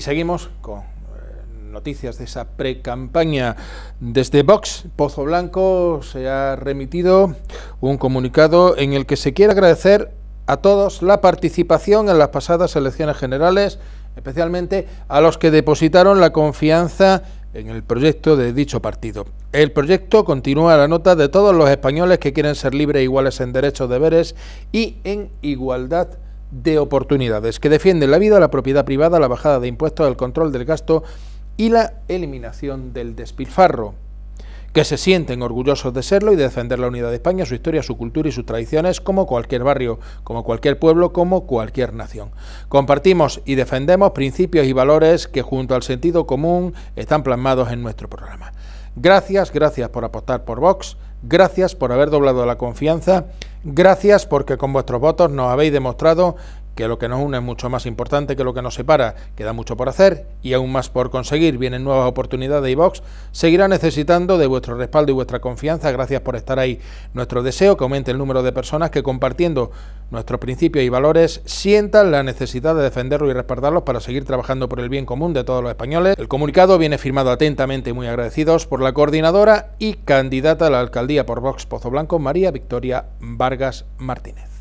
seguimos con eh, noticias de esa pre-campaña. Desde Vox Pozo Blanco se ha remitido un comunicado en el que se quiere agradecer a todos la participación en las pasadas elecciones generales, especialmente a los que depositaron la confianza en el proyecto de dicho partido. El proyecto continúa la nota de todos los españoles que quieren ser libres e iguales en derechos, deberes y en igualdad de oportunidades, que defienden la vida, la propiedad privada, la bajada de impuestos, el control del gasto y la eliminación del despilfarro que se sienten orgullosos de serlo y de defender la unidad de España, su historia, su cultura y sus tradiciones, como cualquier barrio, como cualquier pueblo, como cualquier nación. Compartimos y defendemos principios y valores que junto al sentido común están plasmados en nuestro programa. Gracias, gracias por apostar por Vox. Gracias por haber doblado la confianza. Gracias porque con vuestros votos nos habéis demostrado que lo que nos une es mucho más importante que lo que nos separa, queda mucho por hacer y aún más por conseguir, vienen nuevas oportunidades y Vox seguirá necesitando de vuestro respaldo y vuestra confianza, gracias por estar ahí. Nuestro deseo que aumente el número de personas que compartiendo nuestros principios y valores sientan la necesidad de defenderlos y respaldarlos para seguir trabajando por el bien común de todos los españoles. El comunicado viene firmado atentamente y muy agradecidos por la coordinadora y candidata a la alcaldía por Vox Pozo Blanco, María Victoria Vargas Martínez.